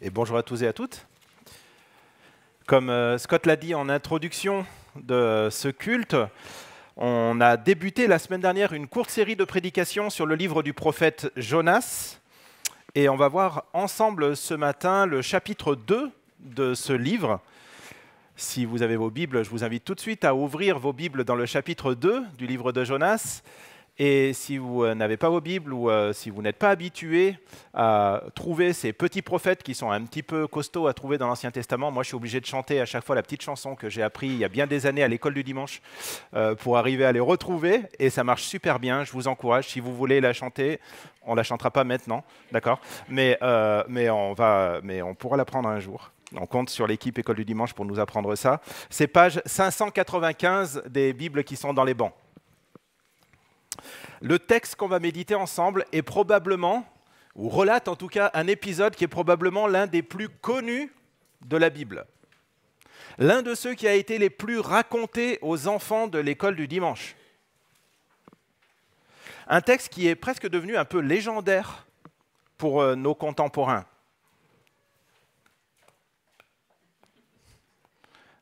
et bonjour à tous et à toutes. Comme euh, Scott l'a dit en introduction de ce culte, on a débuté la semaine dernière une courte série de prédications sur le livre du prophète Jonas. Et on va voir ensemble ce matin le chapitre 2 de ce livre. Si vous avez vos Bibles, je vous invite tout de suite à ouvrir vos Bibles dans le chapitre 2 du livre de Jonas. Et si vous euh, n'avez pas vos Bibles ou euh, si vous n'êtes pas habitué à trouver ces petits prophètes qui sont un petit peu costauds à trouver dans l'Ancien Testament, moi je suis obligé de chanter à chaque fois la petite chanson que j'ai appris il y a bien des années à l'école du dimanche euh, pour arriver à les retrouver. Et ça marche super bien, je vous encourage. Si vous voulez la chanter, on la chantera pas maintenant, d'accord mais, mais, on va, mais on pourra l'apprendre un jour. On compte sur l'équipe École du Dimanche pour nous apprendre ça. C'est page 595 des Bibles qui sont dans les bancs. Le texte qu'on va méditer ensemble est probablement, ou relate en tout cas, un épisode qui est probablement l'un des plus connus de la Bible. L'un de ceux qui a été les plus racontés aux enfants de l'école du dimanche. Un texte qui est presque devenu un peu légendaire pour euh, nos contemporains.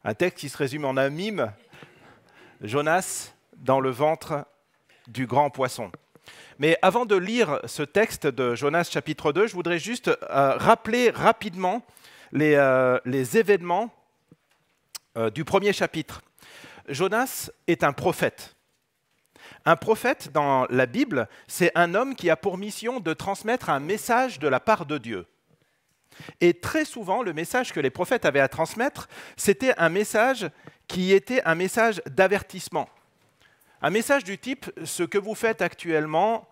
Un texte qui se résume en un mime, Jonas dans le ventre du grand poisson. Mais avant de lire ce texte de Jonas chapitre 2, je voudrais juste euh, rappeler rapidement les, euh, événements euh, du premier chapitre. Jonas est un prophète. Un prophète dans la Bible, c'est un homme qui a pour mission de transmettre un message de la part de Dieu. Et très souvent, le message que les prophètes avaient à transmettre, c'était un message qui était un message d'avertissement. Un message du type ⁇ ce que vous faites actuellement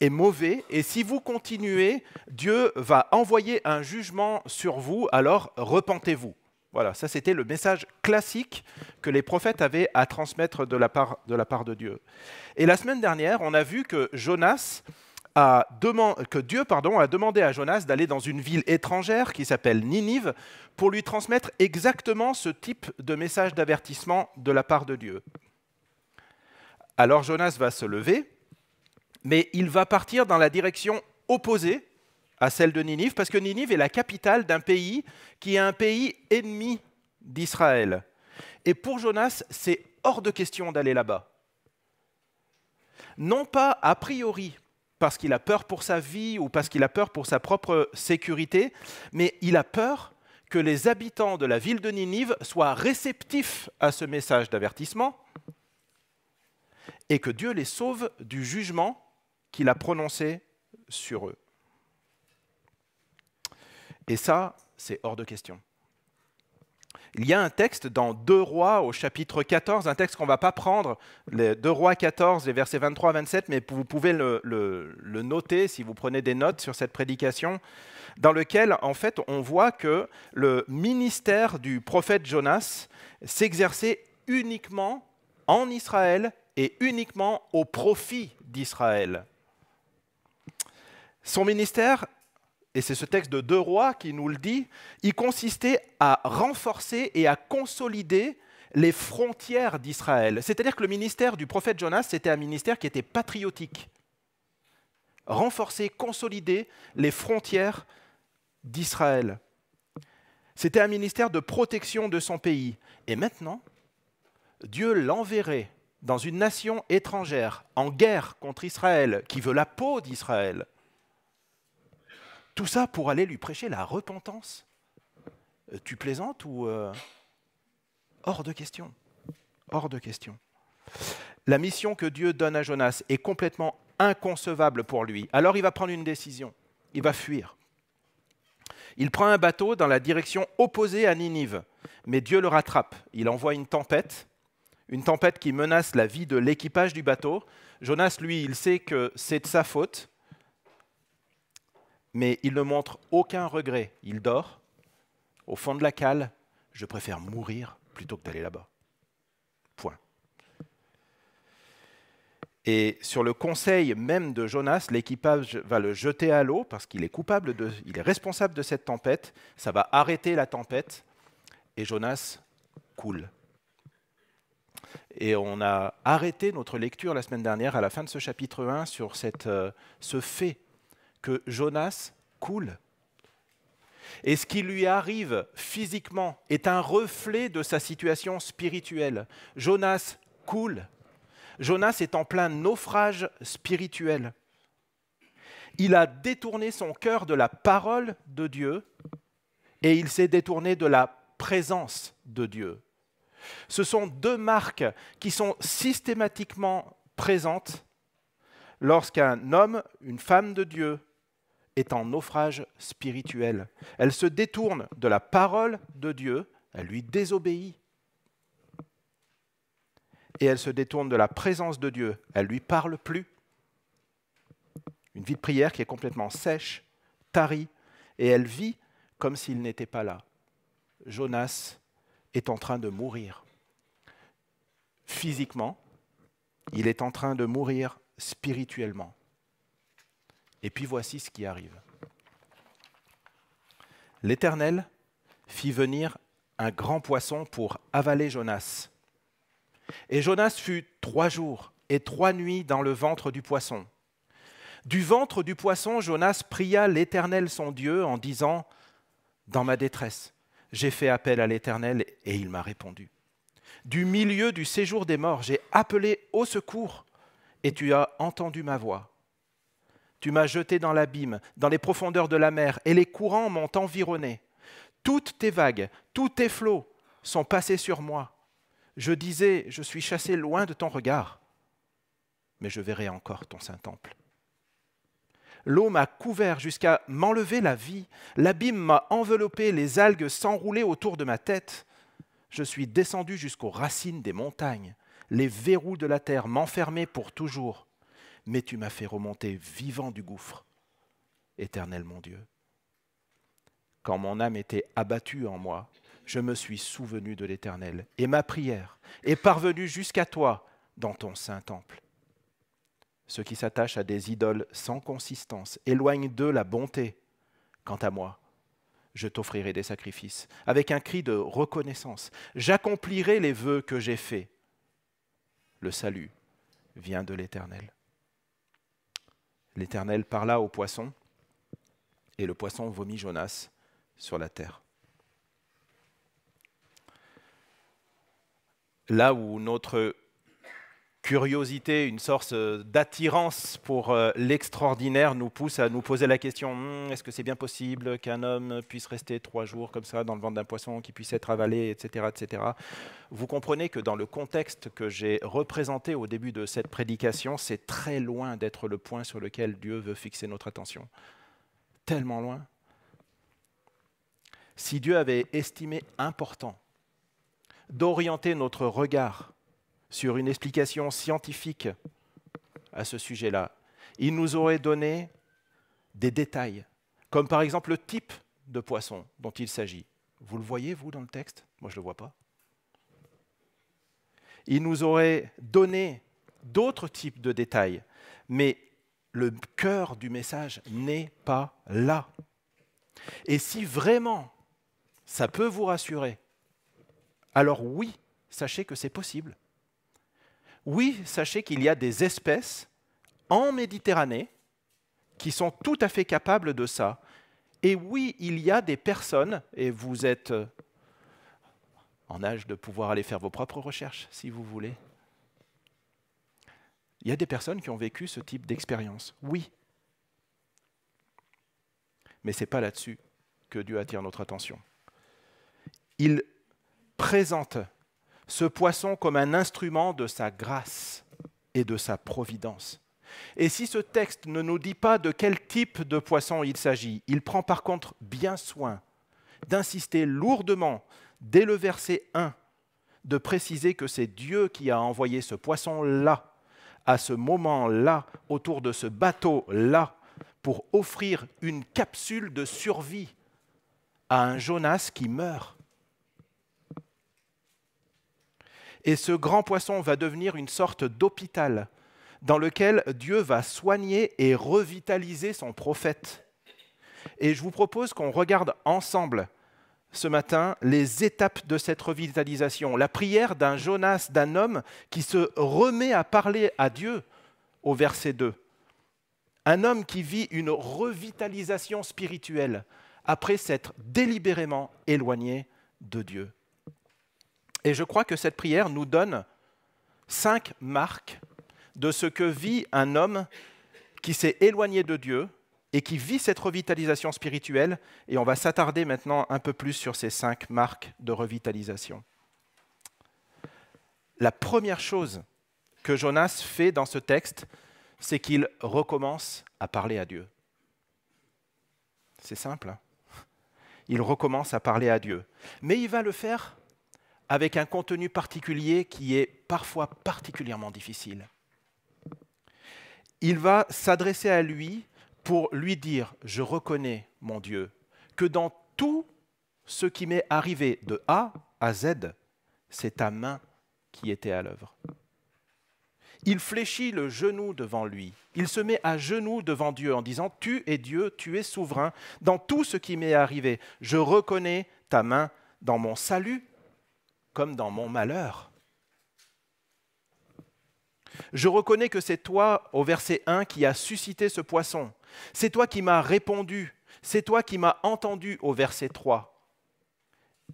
est mauvais, et si vous continuez, Dieu va envoyer un jugement sur vous, alors repentez-vous ⁇ voilà, ça c'était le message classique que les prophètes avaient à transmettre de la, part, de Dieu. Et la semaine dernière, on a vu que Jonas que Dieu pardon, a demandé à Jonas d'aller dans une ville étrangère qui s'appelle Ninive pour lui transmettre exactement ce type de message d'avertissement de la part de Dieu. Alors Jonas va se lever, mais il va partir dans la direction opposée à celle de Ninive, parce que Ninive est la capitale d'un pays qui est un pays ennemi d'Israël. Et pour Jonas, c'est hors de question d'aller là-bas. Non pas a priori parce qu'il a peur pour sa vie ou parce qu'il a peur pour sa propre sécurité, mais il a peur que les habitants de la ville de Ninive soient réceptifs à ce message d'avertissement et que Dieu les sauve du jugement qu'il a prononcé sur eux. Et ça, c'est hors de question. Il y a un texte dans Deux Rois au chapitre 14, un texte qu'on ne va pas prendre, Deux Rois 14, les versets 23 à 27, mais vous pouvez le, le, noter si vous prenez des notes sur cette prédication, dans lequel en fait on voit que le ministère du prophète Jonas s'exerçait uniquement en Israël et uniquement au profit d'Israël. Son ministère, et c'est ce texte de Deux Rois qui nous le dit, il consistait à renforcer et à consolider les frontières d'Israël. C'est-à-dire que le ministère du prophète Jonas, c'était un ministère qui était patriotique. Renforcer, consolider les frontières d'Israël. C'était un ministère de protection de son pays. Et maintenant, Dieu l'enverrait dans une nation étrangère en guerre contre Israël, qui veut la peau d'Israël, tout ça pour aller lui prêcher la repentance. Euh, tu plaisantes ou... Euh, hors de question. Hors de question. La mission que Dieu donne à Jonas est complètement inconcevable pour lui. Alors il va prendre une décision. Il va fuir. Il prend un bateau dans la direction opposée à Ninive, mais Dieu le rattrape. Il envoie une tempête une tempête qui menace la vie de l'équipage du bateau. Jonas, lui, il sait que c'est de sa faute, mais il ne montre aucun regret. Il dort au fond de la cale. Je préfère mourir plutôt que d'aller là-bas. Point. Et sur le conseil même de Jonas, l'équipage va le jeter à l'eau parce qu'il est coupable, de, il est responsable de cette tempête. Ça va arrêter la tempête et Jonas coule. Et on a arrêté notre lecture la semaine dernière à la fin de ce chapitre 1 sur euh, ce fait que Jonas coule. Et ce qui lui arrive physiquement est un reflet de sa situation spirituelle. Jonas coule. Jonas est en plein naufrage spirituel. Il a détourné son cœur de la parole de Dieu et il s'est détourné de la présence de Dieu. Ce sont deux marques qui sont systématiquement présentes lorsqu'un homme, une femme de Dieu, est en naufrage spirituel. Elle se détourne de la parole de Dieu, elle lui désobéit. Et elle se détourne de la présence de Dieu, elle lui parle plus. Une vie de prière qui est complètement sèche, tarie, et elle vit comme s'il n'était pas là. Jonas est en train de mourir. Physiquement, il est en train de mourir spirituellement. Et puis voici ce qui arrive. L'Éternel fit venir un grand poisson pour avaler Jonas. Et Jonas fut trois jours et trois nuits dans le ventre du poisson. Du ventre du poisson, Jonas pria l'Éternel son Dieu en disant, Dans ma détresse, j'ai fait appel à l'Éternel et il m'a répondu. Du milieu du séjour des morts, j'ai appelé au secours et tu as entendu ma voix. Tu m'as jeté dans l'abîme, dans les profondeurs de la mer, et les courants m'ont environné. Toutes tes vagues, tous tes flots sont passés sur moi. Je disais, je suis chassé loin de ton regard, mais je verrai encore ton saint temple. L'eau m'a couvert jusqu'à m'enlever la vie. L'abîme m'a enveloppé, les algues s'enroulaient autour de ma tête. Je suis descendu jusqu'aux racines des montagnes. Les verrous de la terre m'enfermaient pour toujours. Mais tu m'as fait remonter vivant du gouffre. Éternel mon Dieu. Quand mon âme était abattue en moi, je me suis souvenu de l'Éternel, et ma prière est parvenue jusqu'à toi dans ton saint temple. Ceux qui s'attachent à des idoles sans consistance éloignent d'eux la bonté. Quant à moi, je t'offrirai des sacrifices. Avec un cri de reconnaissance, j'accomplirai les vœux que j'ai faits. Le salut vient de l'Éternel. L'Éternel parla au poisson, et le poisson vomit Jonas sur la terre. Là où notre curiosité, une sorte euh, d'attirance pour euh, l'extraordinaire nous pousse à nous poser la question hum, est-ce que c'est bien possible qu'un homme puisse rester trois jours comme ça dans le ventre d'un poisson, qui puisse être avalé, etc., etc. Vous comprenez que dans le contexte que j'ai représenté au début de cette prédication, c'est très loin d'être le point sur lequel Dieu veut fixer notre attention. Tellement loin. Si Dieu avait estimé important d'orienter notre regard sur une explication scientifique à ce sujet-là. Il nous aurait donné des détails, comme par exemple le type de poisson dont il s'agit. Vous le voyez, vous, dans le texte Moi, je ne le vois pas. Il nous aurait donné d'autres types de détails, mais le cœur du message n'est pas là. Et si vraiment ça peut vous rassurer, alors oui, sachez que c'est possible oui, sachez qu'il y a des espèces en Méditerranée qui sont tout à fait capables de ça. Et oui, il y a des personnes, et vous êtes euh, en âge de pouvoir aller faire vos propres recherches, si vous voulez. Il y a des personnes qui ont vécu ce type d'expérience, oui. Mais ce n'est pas là-dessus que Dieu attire notre attention. Il présente ce poisson comme un instrument de sa grâce et de sa providence. Et si ce texte ne nous dit pas de quel type de poisson il s'agit, il prend par contre bien soin d'insister lourdement dès le verset 1 de préciser que c'est Dieu qui a envoyé ce poisson-là, à ce moment-là, autour de ce bateau-là, pour offrir une capsule de survie à un Jonas qui meurt. Et ce grand poisson va devenir une sorte d'hôpital dans lequel Dieu va soigner et revitaliser son prophète. Et je vous propose qu'on regarde ensemble ce matin les étapes de cette revitalisation. La prière d'un Jonas, d'un homme qui se remet à parler à Dieu au verset 2. Un homme qui vit une revitalisation spirituelle après s'être délibérément éloigné de Dieu. Et je crois que cette prière nous donne cinq marques de ce que vit un homme qui s'est éloigné de Dieu et qui vit cette revitalisation spirituelle. Et on va s'attarder maintenant un peu plus sur ces cinq marques de revitalisation. La première chose que Jonas fait dans ce texte, c'est qu'il recommence à parler à Dieu. C'est simple. Hein. il recommence à parler à Dieu. Mais il va le faire avec un contenu particulier qui est parfois particulièrement difficile. Il va s'adresser à lui pour lui dire, je reconnais, mon Dieu, que dans tout ce qui m'est arrivé de A à Z, c'est ta main qui était à l'œuvre. Il fléchit le genou devant lui. Il se met à genoux devant Dieu en disant, Tu es Dieu, tu es souverain. Dans tout ce qui m'est arrivé, je reconnais ta main dans mon salut, comme dans mon malheur. Je reconnais que c'est toi, au verset 1, qui as suscité ce poisson. C'est toi qui m'as répondu. C'est toi qui m'as entendu, au verset 3.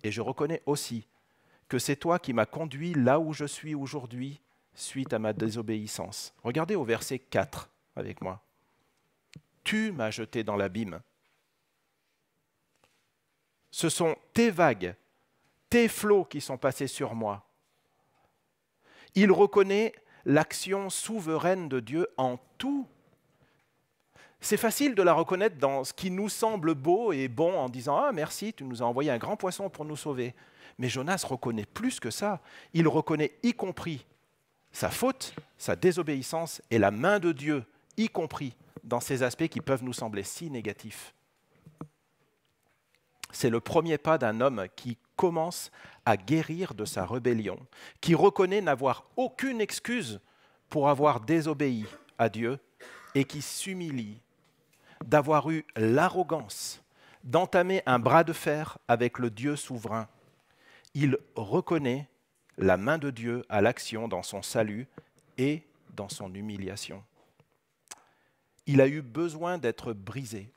Et je reconnais aussi que c'est toi qui m'as conduit là où je suis aujourd'hui suite à ma désobéissance. Regardez au verset 4 avec moi. Tu m'as jeté dans l'abîme. Ce sont tes vagues tes flots qui sont passés sur moi. Il reconnaît l'action souveraine de Dieu en tout. C'est facile de la reconnaître dans ce qui nous semble beau et bon en disant ⁇ Ah merci, tu nous as envoyé un grand poisson pour nous sauver ⁇ Mais Jonas reconnaît plus que ça. Il reconnaît y compris sa faute, sa désobéissance et la main de Dieu, y compris dans ces aspects qui peuvent nous sembler si négatifs. C'est le premier pas d'un homme qui commence à guérir de sa rébellion, qui reconnaît n'avoir aucune excuse pour avoir désobéi à Dieu et qui s'humilie d'avoir eu l'arrogance d'entamer un bras de fer avec le Dieu souverain. Il reconnaît la main de Dieu à l'action dans son salut et dans son humiliation. Il a eu besoin d'être brisé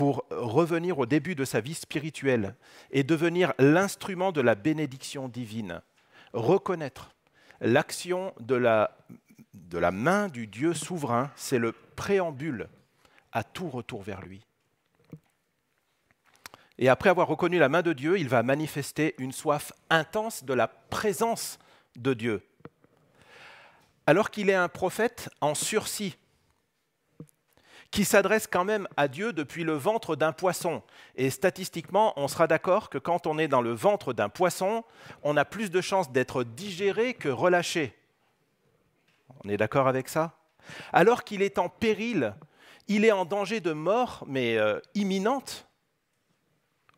pour revenir au début de sa vie spirituelle et devenir l'instrument de la bénédiction divine. Reconnaître l'action de la, de la main du Dieu souverain, c'est le préambule à tout retour vers lui. Et après avoir reconnu la main de Dieu, il va manifester une soif intense de la présence de Dieu. Alors qu'il est un prophète en sursis qui s'adresse quand même à Dieu depuis le ventre d'un poisson. Et statistiquement, on sera d'accord que quand on est dans le ventre d'un poisson, on a plus de chances d'être digéré que relâché. On est d'accord avec ça Alors qu'il est en péril, il est en danger de mort, mais euh, imminente.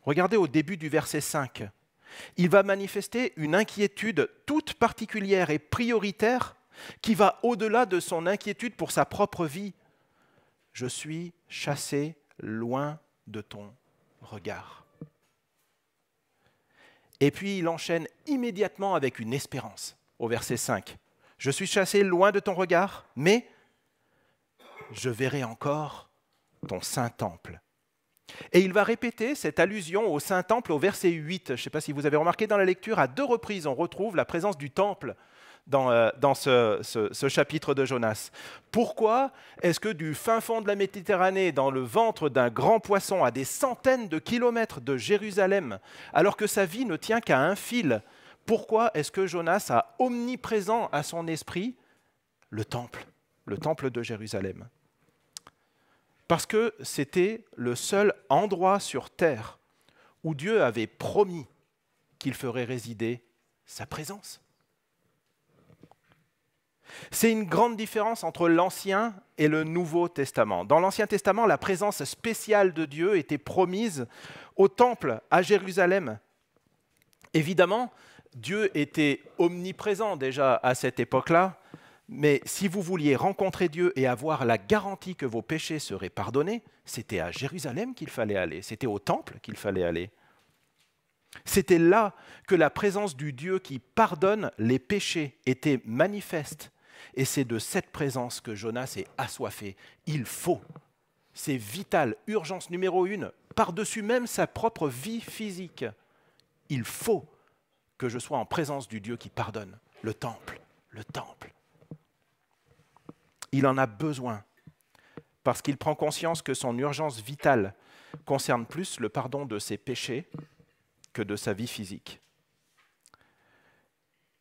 Regardez au début du verset 5. Il va manifester une inquiétude toute particulière et prioritaire qui va au-delà de son inquiétude pour sa propre vie, je suis chassé loin de ton regard. Et puis il enchaîne immédiatement avec une espérance au verset 5. Je suis chassé loin de ton regard, mais je verrai encore ton saint temple. Et il va répéter cette allusion au saint temple au verset 8. Je ne sais pas si vous avez remarqué dans la lecture, à deux reprises on retrouve la présence du temple dans, euh, ce, chapitre de Jonas. Pourquoi est-ce que du fin fond de la Méditerranée, dans le ventre d'un grand poisson à des centaines de kilomètres de Jérusalem, alors que sa vie ne tient qu'à un fil, pourquoi est-ce que Jonas a omniprésent à son esprit le temple, le temple de Jérusalem Parce que c'était le seul endroit sur terre où Dieu avait promis qu'il ferait résider sa présence. C'est une grande différence entre l'Ancien et le Nouveau Testament. Dans l'Ancien Testament, la présence spéciale de Dieu était promise au Temple, à Jérusalem. Évidemment, Dieu était omniprésent déjà à cette époque-là, mais si vous vouliez rencontrer Dieu et avoir la garantie que vos péchés seraient pardonnés, c'était à Jérusalem qu'il fallait aller, c'était au Temple qu'il fallait aller. C'était là que la présence du Dieu qui pardonne les péchés était manifeste et c'est de cette présence que Jonas est assoiffé. Il faut. C'est vital, urgence numéro une, par-dessus même sa propre vie physique. Il faut que je sois en présence du Dieu qui pardonne. Le temple, le temple. Il en a besoin, parce qu'il prend conscience que son urgence vitale concerne plus le pardon de ses péchés que de sa vie physique.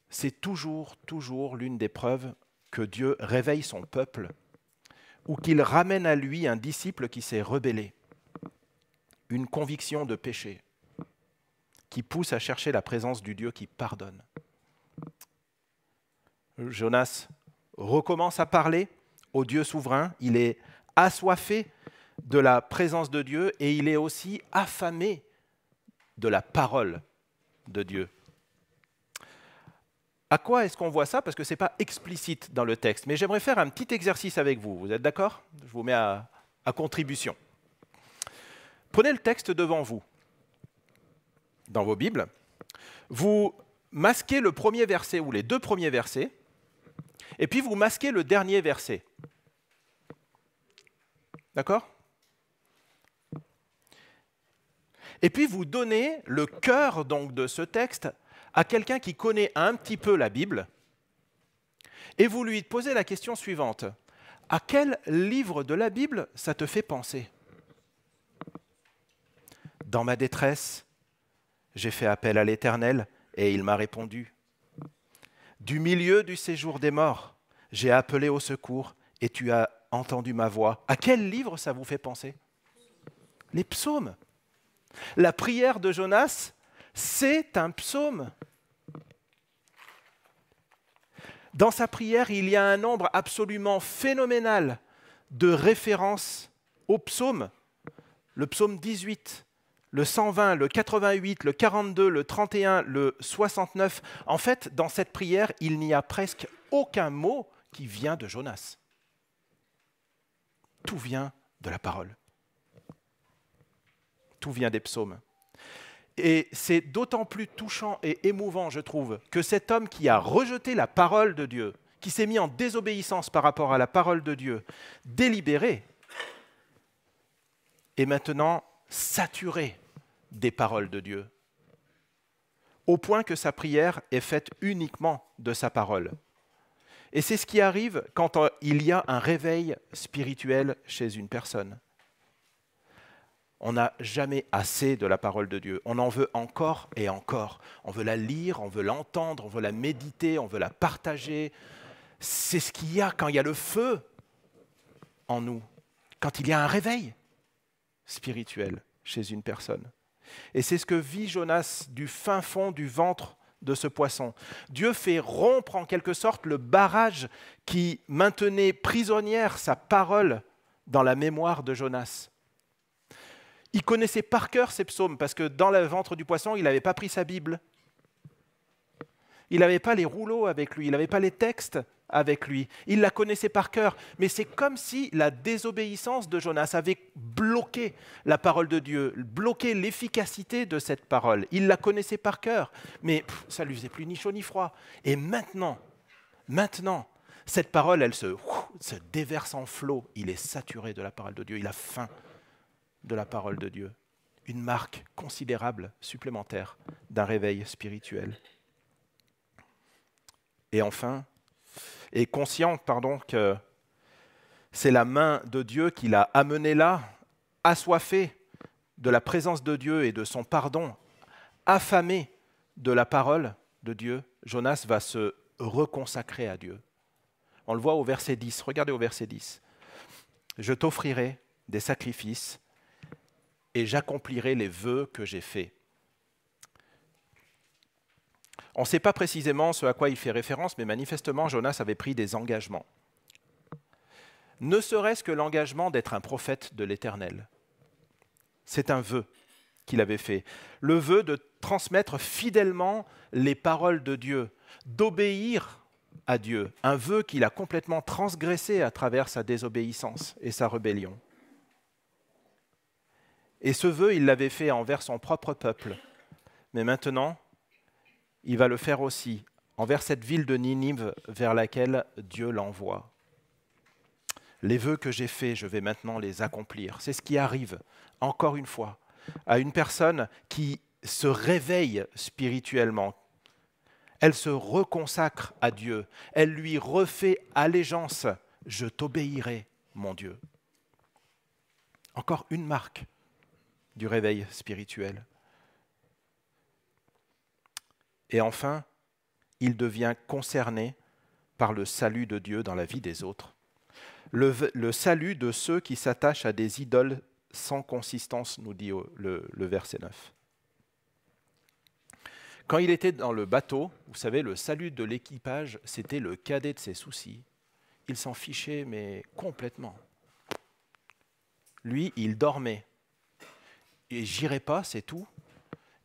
C'est toujours, toujours l'une des preuves que Dieu réveille son peuple ou qu'il ramène à lui un disciple qui s'est rebellé, une conviction de péché qui pousse à chercher la présence du Dieu qui pardonne. Jonas recommence à parler au Dieu souverain, il est assoiffé de la présence de Dieu et il est aussi affamé de la parole de Dieu. À quoi est-ce qu'on voit ça Parce que ce n'est pas explicite dans le texte. Mais j'aimerais faire un petit exercice avec vous. Vous êtes d'accord Je vous mets à, à contribution. Prenez le texte devant vous, dans vos Bibles. Vous masquez le premier verset ou les deux premiers versets, et puis vous masquez le dernier verset. D'accord Et puis vous donnez le cœur donc de ce texte à quelqu'un qui connaît un petit peu la Bible et vous lui posez la question suivante. À quel livre de la Bible ça te fait penser Dans ma détresse, j'ai fait appel à l'Éternel et il m'a répondu. Du milieu du séjour des morts, j'ai appelé au secours et tu as entendu ma voix. À quel livre ça vous fait penser Les psaumes. La prière de Jonas, c'est un psaume. Dans sa prière, il y a un nombre absolument phénoménal de références au psaume. Le psaume 18, le 120, le 88, le 42, le 31, le 69. En fait, dans cette prière, il n'y a presque aucun mot qui vient de Jonas. Tout vient de la parole. Tout vient des psaumes. Et c'est d'autant plus touchant et émouvant, je trouve, que cet homme qui a rejeté la parole de Dieu, qui s'est mis en désobéissance par rapport à la parole de Dieu, délibéré, est maintenant saturé des paroles de Dieu, au point que sa prière est faite uniquement de sa parole. Et c'est ce qui arrive quand euh, il y a un réveil spirituel chez une personne. On n'a jamais assez de la parole de Dieu. On en veut encore et encore. On veut la lire, on veut l'entendre, on veut la méditer, on veut la partager. C'est ce qu'il y a quand il y a le feu en nous, quand il y a un réveil spirituel chez une personne. Et c'est ce que vit Jonas du fin fond du ventre de ce poisson. Dieu fait rompre en quelque sorte le barrage qui maintenait prisonnière sa parole dans la mémoire de Jonas. Il connaissait par cœur ces psaumes parce que dans le ventre du poisson, il n'avait pas pris sa Bible. Il n'avait pas les rouleaux avec lui, il n'avait pas les textes avec lui. Il la connaissait par cœur, mais c'est comme si la désobéissance de Jonas avait bloqué la parole de Dieu, bloqué l'efficacité de cette parole. Il la connaissait par cœur, mais ça lui faisait plus ni chaud ni froid. Et maintenant, maintenant, cette parole, elle se, se déverse en flot. Il est saturé de la parole de Dieu, il a faim de la parole de Dieu, une marque considérable supplémentaire d'un réveil spirituel. Et enfin, et conscient pardon, que c'est la main de Dieu qui l'a amené là, assoiffé de la présence de Dieu et de son pardon, affamé de la parole de Dieu, Jonas va se reconsacrer à Dieu. On le voit au verset 10. Regardez au verset 10. Je t'offrirai des sacrifices et j'accomplirai les vœux que j'ai faits. On ne sait pas précisément ce à quoi il fait référence, mais manifestement, Jonas avait pris des engagements. Ne serait-ce que l'engagement d'être un prophète de l'Éternel. C'est un vœu qu'il avait fait. Le vœu de transmettre fidèlement les paroles de Dieu, d'obéir à Dieu, un vœu qu'il a complètement transgressé à travers sa désobéissance et sa rébellion. Et ce vœu, il l'avait fait envers son propre peuple. Mais maintenant, il va le faire aussi envers cette ville de Ninive vers laquelle Dieu l'envoie. Les vœux que j'ai faits, je vais maintenant les accomplir. C'est ce qui arrive, encore une fois, à une personne qui se réveille spirituellement. Elle se reconsacre à Dieu. Elle lui refait allégeance. Je t'obéirai, mon Dieu. Encore une marque du réveil spirituel. Et enfin, il devient concerné par le salut de Dieu dans la vie des autres. Le, salut de ceux qui s'attachent à des idoles sans consistance, nous dit le, le verset 9. Quand il était dans le bateau, vous savez, le salut de l'équipage, c'était le cadet de ses soucis. Il s'en fichait, mais complètement. Lui, il dormait et j'irai pas, c'est tout.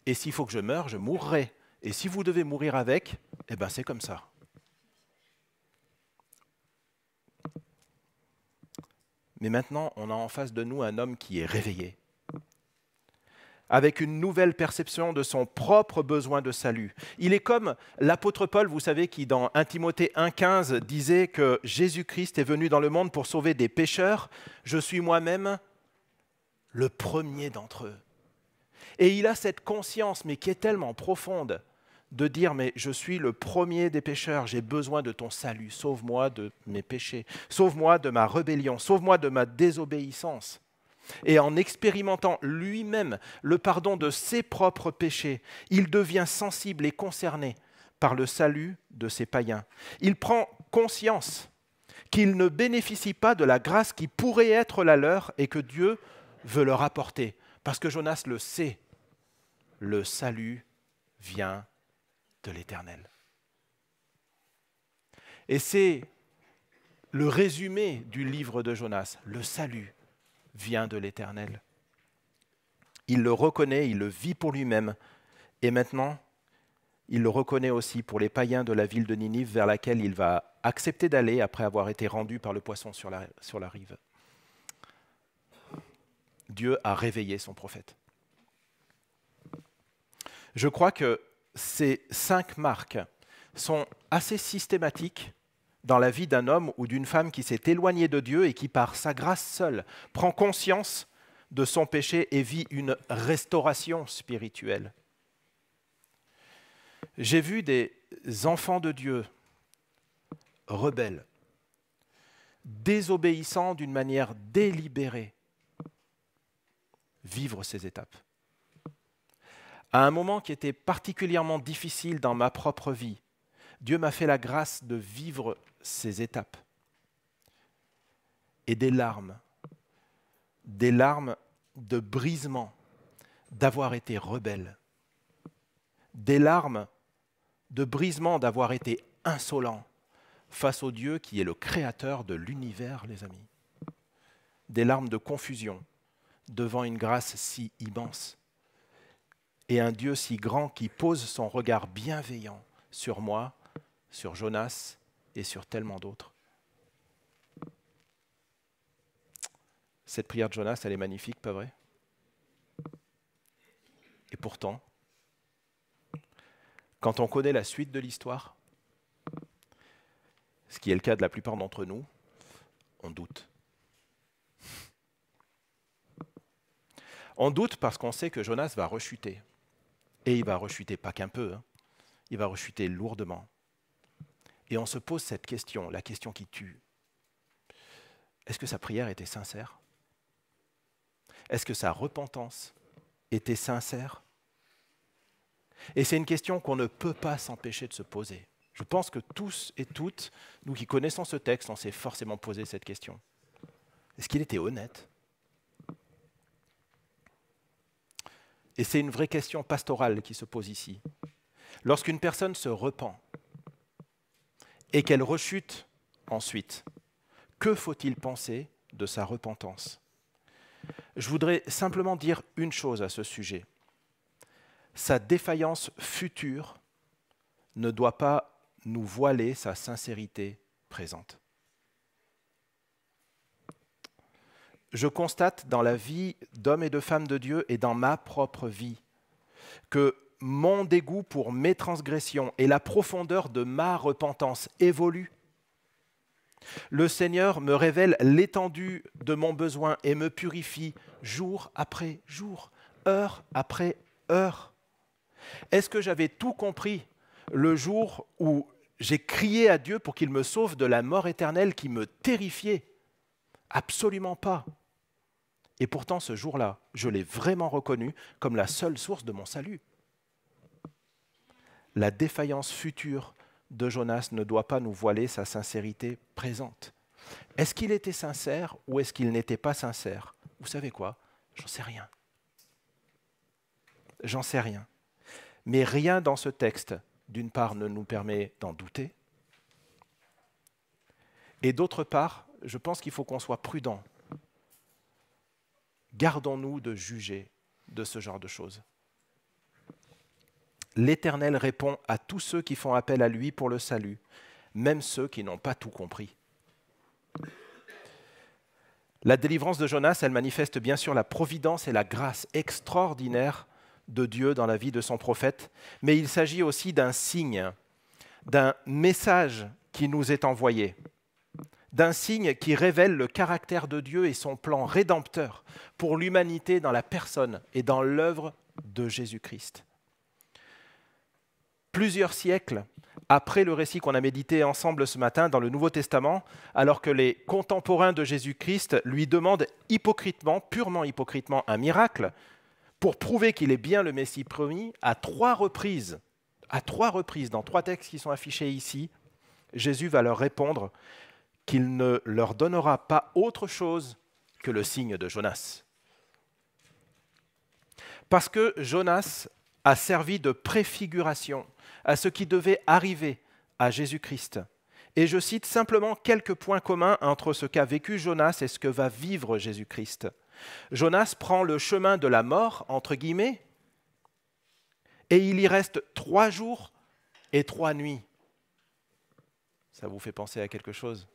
Et s'il faut que je meure, je mourrai. Et si vous devez mourir avec, eh ben c'est comme ça. Mais maintenant, on a en face de nous un homme qui est réveillé, avec une nouvelle perception de son propre besoin de salut. Il est comme l'apôtre Paul, vous savez, qui dans 1 Timothée 1,15 disait que Jésus-Christ est venu dans le monde pour sauver des pécheurs. Je suis moi-même le premier d'entre eux. Et il a cette conscience, mais qui est tellement profonde, de dire, mais je suis le premier des pécheurs, j'ai besoin de ton salut, sauve-moi de mes péchés, sauve-moi de ma rébellion, sauve-moi de ma désobéissance. Et en expérimentant lui-même le pardon de ses propres péchés, il devient sensible et concerné par le salut de ses païens. Il prend conscience qu'il ne bénéficie pas de la grâce qui pourrait être la leur et que Dieu veut leur apporter. Parce que Jonas le sait. Le salut vient de l'Éternel. Et c'est le résumé du livre de Jonas. Le salut vient de l'Éternel. Il le reconnaît, il le vit pour lui-même. Et maintenant, il le reconnaît aussi pour les païens de la ville de Ninive vers laquelle il va accepter d'aller après avoir été rendu par le poisson sur la, sur la rive. Dieu a réveillé son prophète. Je crois que ces cinq marques sont assez systématiques dans la vie d'un homme ou d'une femme qui s'est éloigné de Dieu et qui, par sa grâce seule, prend conscience de son péché et vit une restauration spirituelle. J'ai vu des enfants de Dieu rebelles, désobéissants d'une manière délibérée, vivre ces étapes. À un moment qui était particulièrement difficile dans ma propre vie, Dieu m'a fait la grâce de vivre ces étapes. Et des larmes, des larmes de brisement d'avoir été rebelle, des larmes de brisement d'avoir été insolent face au Dieu qui est le créateur de l'univers, les amis, des larmes de confusion devant une grâce si immense et un Dieu si grand qui pose son regard bienveillant sur moi, sur Jonas et sur tellement d'autres. Cette prière de Jonas, elle est magnifique, pas vrai Et pourtant, quand on connaît la suite de l'histoire, ce qui est le cas de la plupart d'entre nous, on doute. On doute parce qu'on sait que Jonas va rechuter. Et il va rechuter pas qu'un peu, hein. il va rechuter lourdement. Et on se pose cette question, la question qui tue. Est-ce que sa prière était sincère Est-ce que sa repentance était sincère Et c'est une question qu'on ne peut pas s'empêcher de se poser. Je pense que tous et toutes, nous qui connaissons ce texte, on s'est forcément posé cette question. Est-ce qu'il était honnête Et c'est une vraie question pastorale qui se pose ici. Lorsqu'une personne se repent et qu'elle rechute ensuite, que faut-il penser de sa repentance Je voudrais simplement dire une chose à ce sujet. Sa défaillance future ne doit pas nous voiler sa sincérité présente. je constate dans la vie d'homme et de femmes de Dieu et dans ma propre vie que mon dégoût pour mes transgressions et la profondeur de ma repentance évoluent. Le Seigneur me révèle l'étendue de mon besoin et me purifie jour après jour, heure après heure. Est-ce que j'avais tout compris le jour où j'ai crié à Dieu pour qu'il me sauve de la mort éternelle qui me terrifiait Absolument pas. Et pourtant, ce jour-là, je l'ai vraiment reconnu comme la seule source de mon salut. La défaillance future de Jonas ne doit pas nous voiler sa sincérité présente. Est-ce qu'il était sincère ou est-ce qu'il n'était pas sincère Vous savez quoi J'en sais rien. J'en sais rien. Mais rien dans ce texte, d'une part, ne nous permet d'en douter, et d'autre part, je pense qu'il faut qu'on soit prudent. Gardons-nous de juger de ce genre de choses. L'Éternel répond à tous ceux qui font appel à lui pour le salut, même ceux qui n'ont pas tout compris. La délivrance de Jonas, elle manifeste bien sûr la providence et la grâce extraordinaire de Dieu dans la vie de son prophète, mais il s'agit aussi d'un signe, d'un message qui nous est envoyé d'un signe qui révèle le caractère de Dieu et son plan rédempteur pour l'humanité dans la personne et dans l'œuvre de Jésus-Christ. Plusieurs siècles après le récit qu'on a médité ensemble ce matin dans le Nouveau Testament, alors que les contemporains de Jésus-Christ lui demandent hypocritement, purement hypocritement, un miracle, pour prouver qu'il est bien le Messie promis, à trois reprises, à trois reprises, dans trois textes qui sont affichés ici, Jésus va leur répondre qu'il ne leur donnera pas autre chose que le signe de Jonas. Parce que Jonas a servi de préfiguration à ce qui devait arriver à Jésus-Christ. Et je cite simplement quelques points communs entre ce qu'a vécu Jonas et ce que va vivre Jésus-Christ. Jonas prend le chemin de la mort, entre guillemets, et il y reste trois jours et trois nuits. Ça vous fait penser à quelque chose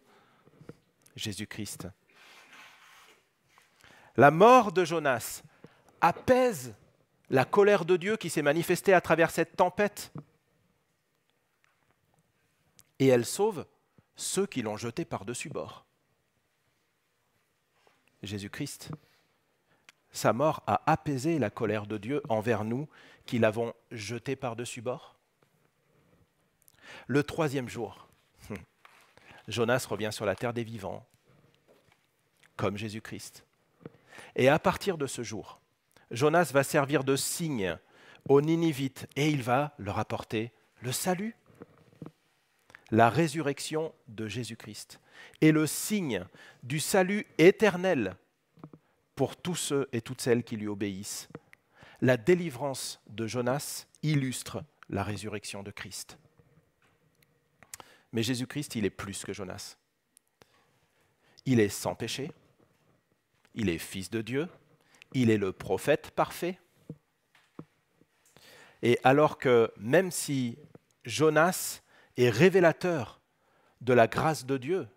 Jésus-Christ. La mort de Jonas apaise la colère de Dieu qui s'est manifestée à travers cette tempête. Et elle sauve ceux qui l'ont jeté par-dessus bord. Jésus-Christ, sa mort a apaisé la colère de Dieu envers nous qui l'avons jeté par-dessus bord. Le troisième jour, Jonas revient sur la terre des vivants, comme Jésus-Christ. Et à partir de ce jour, Jonas va servir de signe aux Ninivites et il va leur apporter le salut, la résurrection de Jésus-Christ et le signe du salut éternel pour tous ceux et toutes celles qui lui obéissent. La délivrance de Jonas illustre la résurrection de Christ. Mais Jésus-Christ, il est plus que Jonas. Il est sans péché, il est fils de Dieu, il est le prophète parfait. Et alors que même si Jonas est révélateur de la grâce de Dieu,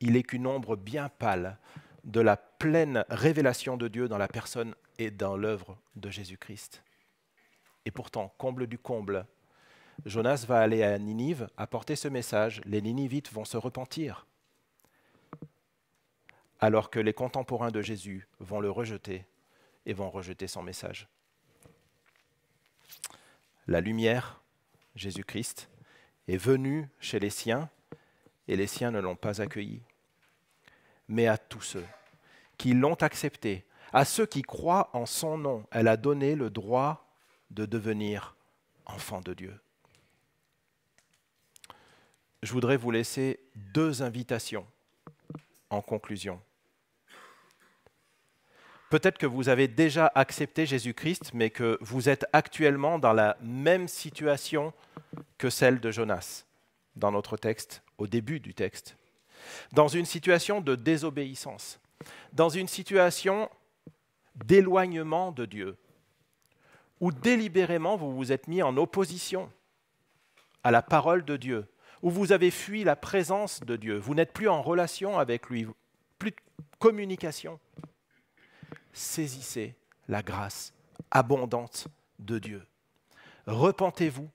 il est qu'une ombre bien pâle de la pleine révélation de Dieu dans la personne et dans l'œuvre de Jésus-Christ. Et pourtant, comble du comble, Jonas va aller à Ninive apporter ce message. Les Ninivites vont se repentir, alors que les contemporains de Jésus vont le rejeter et vont rejeter son message. La lumière, Jésus-Christ, est venue chez les siens, et les siens ne l'ont pas accueilli. Mais à tous ceux qui l'ont accepté, à ceux qui croient en son nom, elle a donné le droit de devenir enfant de Dieu je voudrais vous laisser deux invitations en conclusion. Peut-être que vous avez déjà accepté Jésus-Christ, mais que vous êtes actuellement dans la même situation que celle de Jonas, dans notre texte, au début du texte. Dans une situation de désobéissance, dans une situation d'éloignement de Dieu, où délibérément vous vous êtes mis en opposition à la parole de Dieu, où vous avez fui la présence de Dieu. Vous n'êtes plus en relation avec lui, plus de communication. Saisissez la grâce abondante de Dieu. Repentez-vous,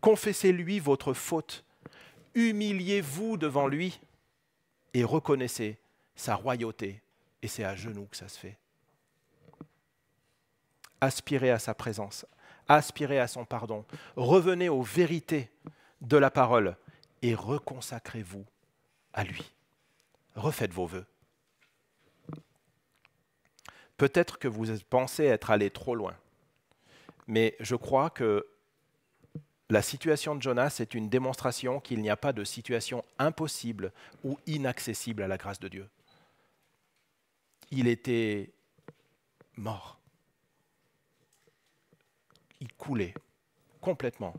confessez-lui votre faute, humiliez-vous devant lui et reconnaissez sa royauté. Et c'est à genoux que ça se fait. Aspirez à sa présence, aspirez à son pardon, revenez aux vérités de la parole et reconsacrez-vous à lui. Refaites vos voeux. Peut-être que vous pensez être allé trop loin, mais je crois que la situation de Jonas est une démonstration qu'il n'y a pas de situation impossible ou inaccessible à la grâce de Dieu. Il était mort. Il coulait complètement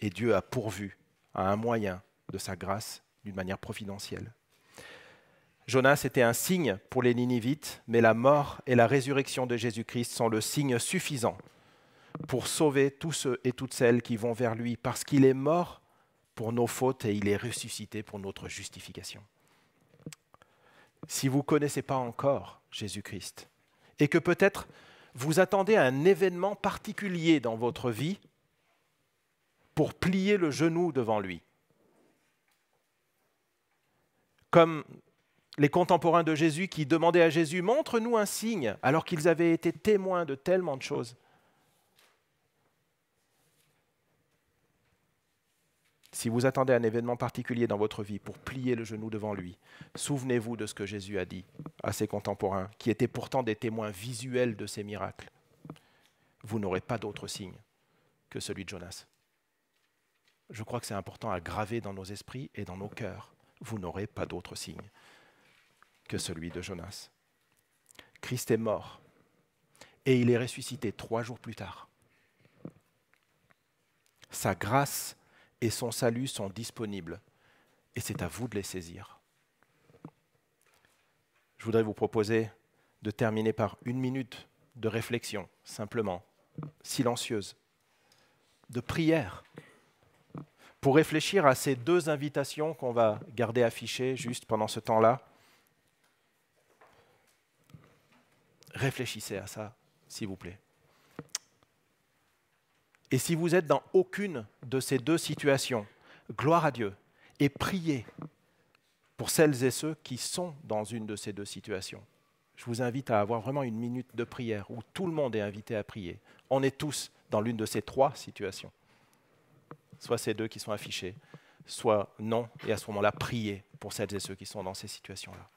et Dieu a pourvu à un moyen de sa grâce d'une manière providentielle. Jonas était un signe pour les Ninivites, mais la mort et la résurrection de Jésus-Christ sont le signe suffisant pour sauver tous ceux et toutes celles qui vont vers lui, parce qu'il est mort pour nos fautes et il est ressuscité pour notre justification. Si vous ne connaissez pas encore Jésus-Christ, et que peut-être vous attendez un événement particulier dans votre vie pour plier le genou devant lui. Comme les contemporains de Jésus qui demandaient à Jésus, montre-nous un signe, alors qu'ils avaient été témoins de tellement de choses. Si vous attendez un événement particulier dans votre vie pour plier le genou devant lui, souvenez-vous de ce que Jésus a dit à ses contemporains, qui étaient pourtant des témoins visuels de ses miracles. Vous n'aurez pas d'autre signe que celui de Jonas je crois que c'est important à graver dans nos esprits et dans nos cœurs. Vous n'aurez pas d'autre signe que celui de Jonas. Christ est mort et il est ressuscité trois jours plus tard. Sa grâce et son salut sont disponibles et c'est à vous de les saisir. Je voudrais vous proposer de terminer par une minute de réflexion, simplement, silencieuse, de prière pour réfléchir à ces deux invitations qu'on va garder affichées juste pendant ce temps-là. Réfléchissez à ça, s'il vous plaît. Et si vous êtes dans aucune de ces deux situations, gloire à Dieu et priez pour celles et ceux qui sont dans une de ces deux situations. Je vous invite à avoir vraiment une minute de prière où tout le monde est invité à prier. On est tous dans l'une de ces trois situations soit ces deux qui sont affichés, soit non, et à ce moment-là, prier pour celles et ceux qui sont dans ces situations-là.